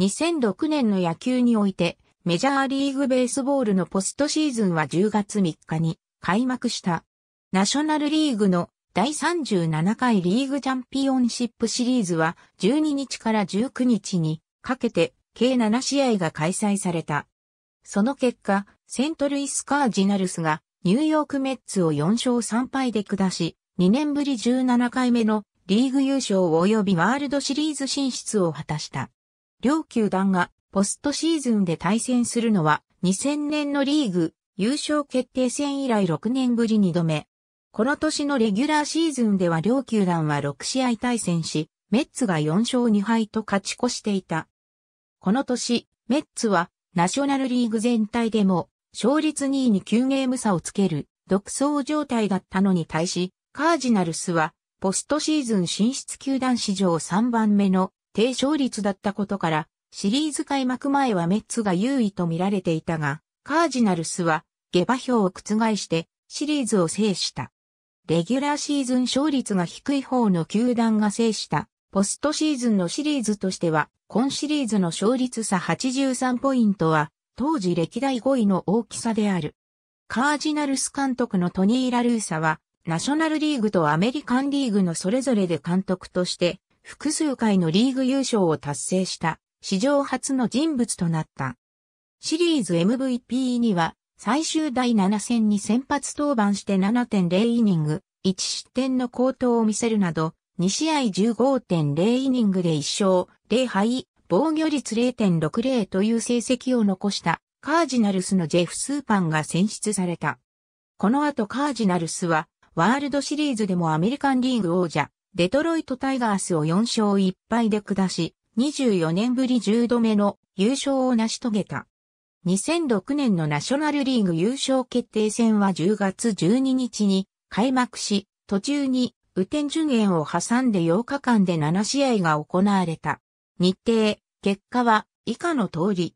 2006年の野球において、メジャーリーグベースボールのポストシーズンは10月3日に開幕した。ナショナルリーグの第37回リーグチャンピオンシップシリーズは12日から19日にかけて計7試合が開催された。その結果、セントルイスカージナルスがニューヨークメッツを4勝3敗で下し、2年ぶり17回目のリーグ優勝及びワールドシリーズ進出を果たした。両球団がポストシーズンで対戦するのは2000年のリーグ優勝決定戦以来6年ぶり2度目。この年のレギュラーシーズンでは両球団は6試合対戦し、メッツが4勝2敗と勝ち越していた。この年、メッツはナショナルリーグ全体でも勝率2位に9ゲーム差をつける独走状態だったのに対し、カージナルスはポストシーズン進出球団史上3番目の低勝率だったことから、シリーズ開幕前はメッツが優位と見られていたが、カージナルスは下馬評を覆してシリーズを制した。レギュラーシーズン勝率が低い方の球団が制したポストシーズンのシリーズとしては、今シリーズの勝率差83ポイントは、当時歴代5位の大きさである。カージナルス監督のトニー・ラルーサは、ナショナルリーグとアメリカンリーグのそれぞれで監督として複数回のリーグ優勝を達成した史上初の人物となった。シリーズ MVP には最終第7戦に先発登板して7.0イニング、1失点の高投を見せるなど、2試合15.0イニングで1勝、0敗、防御率0.60という成績を残したカージナルスのジェフ・スーパンが選出された。この後カージナルスはワールドシリーズでもアメリカンリーグ王者、デトロイトタイガースを4勝1敗で下し、24年ぶり10度目の優勝を成し遂げた。2006年のナショナルリーグ優勝決定戦は10月12日に開幕し、途中に雨天順延を挟んで8日間で7試合が行われた。日程、結果は以下の通り。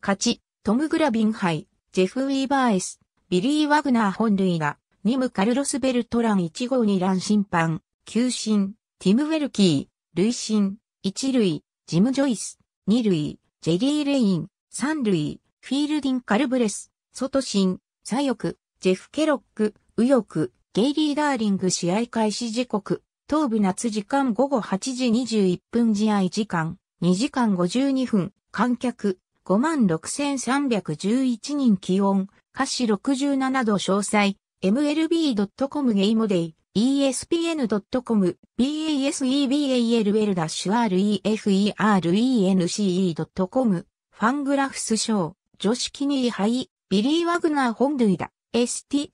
勝ち、トム・グラビン杯、ジェフ・ウィーバーエス、ビリー・ワグナー本塁打、ニム・カルロス・ベルトラン1号2欄審判、球審、ティム・ウェルキー、類審、1塁、ジム・ジョイス、2塁、ジェリー・レイン、3塁、フィールディン・カルブレス、外審、左翼、ジェフ・ケロック、右翼、ゲイリー・ダーリング試合開始時刻、東部夏時間午後8時21分試合時間、2時間52分、観客、56,311人気温、歌詞67度詳細、mlb.com ゲイモデイ、espn.com、basebal-referen.com e、ファングラフスー、女子キニーハイ、ビリー・ワグナー本塁打、STL、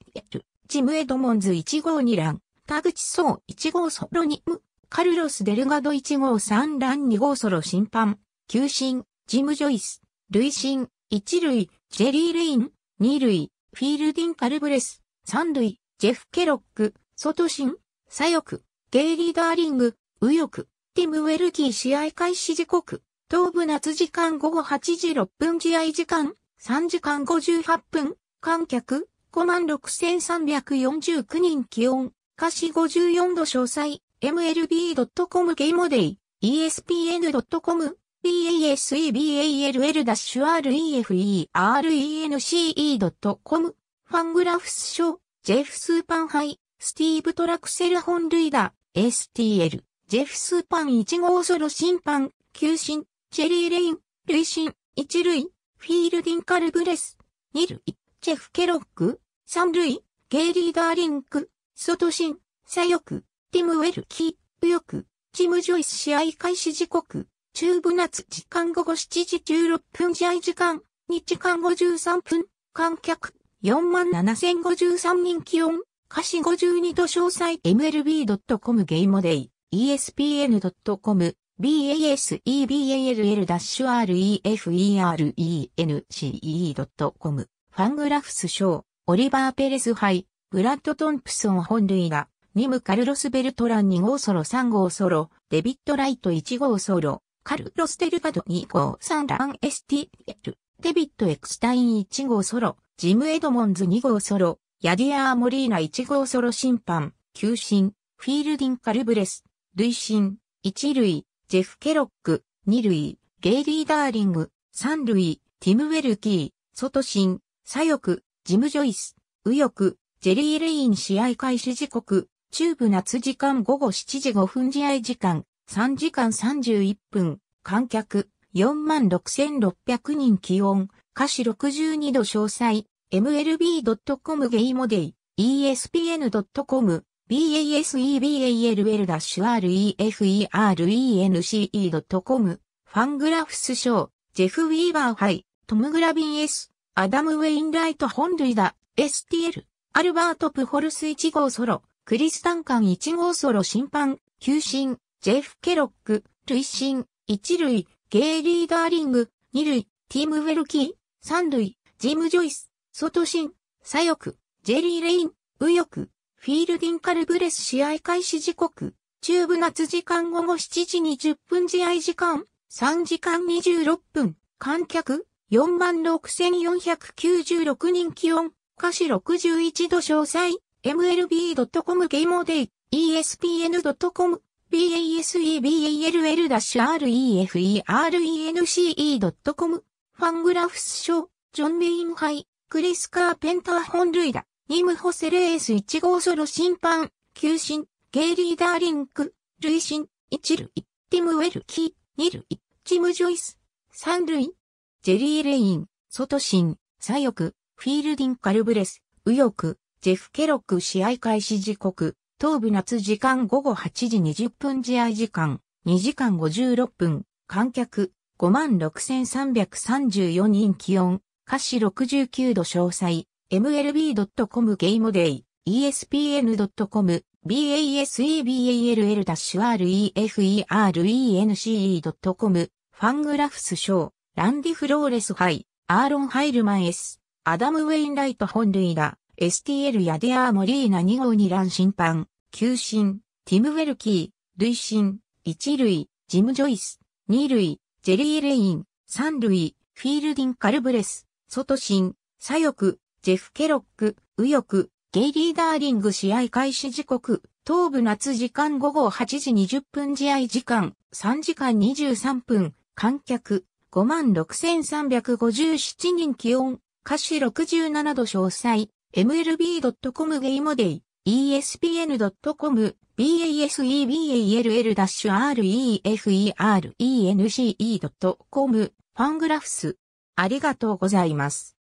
ジム・エドモンズ1号2ラン、田口総1号ソロ2ム、カルロス・デルガド1号3ラン2号ソロ審判、球審、ジム・ジョイス、累審、1塁、ジェリー・レイン、2塁、フィールディン・カルブレス、三塁、ジェフ・ケロック、ソトシン、左翼、ゲイリー・ダーリング、右翼、ティム・ウェルキー試合開始時刻、東部夏時間午後8時6分試合時間、3時間58分、観客、56,349人気温、歌詞54度詳細、mlb.com ゲイモデイ、espn.com、baseball-reference.com ファングラフス書、ジェフスーパンハイ、スティーブ・トラクセル本塁打、STL、ジェフスーパン1号ソロ審判、球審、チェリー・レイン、塁審、1塁、フィールディン・カルブレス、2塁、チェフ・ケロック、3塁、ゲイリー・ダーリンク、外審、左翼、ティム・ウェルキー、右翼、チム・ジョイス試合開始時刻、中部夏時間午後7時16分試合時間、2時間53分、観客。47,053人気温、歌詞52と詳細 mlb.com ゲイモデイ、espn.com、baseball-ref-erence.com、ファングラフス賞、オリバー・ペレス杯、ブラッド・トンプソン本類が、ニム・カルロス・ベルトラン2号ソロ3号ソロ、デビット・ライト1号ソロ、カルロス・デルガド2号3ラン STL、デビット・エクスタイン1号ソロ、ジム・エドモンズ2号ソロ、ヤディアー・モリーナ1号ソロ審判、球審、フィールディン・カルブレス、類審、1塁、ジェフ・ケロック、2塁、ゲイリー・ダーリング、3塁、ティム・ウェルキー、外審、左翼、ジム・ジョイス、右翼、ジェリー・レイン試合開始時刻、中部夏時間午後7時5分試合時間、3時間31分、観客、46,600人気温、歌詞62度詳細、mlb.com ゲイモデイ、espn.com、baseball-referen.com c、ファングラフスショー、ジェフ・ウィーバーイ、トム・グラビン S、アダム・ウェインライト本類だ、STL、アルバート・プホルス1号ソロ、クリスタンカン1号ソロ審判、球審、ジェフ・ケロック、塁審、1類、ゲイリー・ダーリング、2類、ティム・ウェルキー、三塁、ジム・ジョイス、ソトシン、左翼、ジェリー・レイン、右翼、フィールディン・カルブレス試合開始時刻、中部夏時間午後7時20分試合時間、3時間26分、観客、46,496人気温、歌詞61度詳細、mlb.com ゲームデイ、espn.com、baseball-reference.com ファングラフス賞、ジョン・メインハイ、クリス・カーペンター本類打、ニム・ホセレース1号ソロ審判、球審、ゲイリー・ダーリンク、塁審、一塁、ティム・ウェルキー、二塁、チム・ジョイス、三塁、ジェリー・レイン、ソト・シン、左翼、フィールディン・カルブレス、右翼、ジェフ・ケロック試合開始時刻、東部夏時間午後8時20分試合時間、2時間56分、観客、56,334人気温、歌詞69度詳細、mlb.com ゲイモデイ、espn.com、b a s e b a l r e f e r e n c e c o m ファングラフス賞、ランディ・フローレス杯、アーロン・ハイルマン S、アダム・ウェインライト本塁打、STL ヤデアー・モリーナ2号2乱審判、球審、ティム・ウェルキー、類審、一塁、ジム・ジョイス、二塁、ジェリー・レイン、三塁、フィールディン・カルブレス、ソトシン、左翼、ジェフ・ケロック、右翼、ゲイリー・ダーリング試合開始時刻、東部夏時間午後8時20分試合時間、3時間23分、観客、56,357人気温、歌詞67度詳細、mlb.com ゲイモデイ。espn.com baseball-reference.com ファングラフス。ありがとうございます。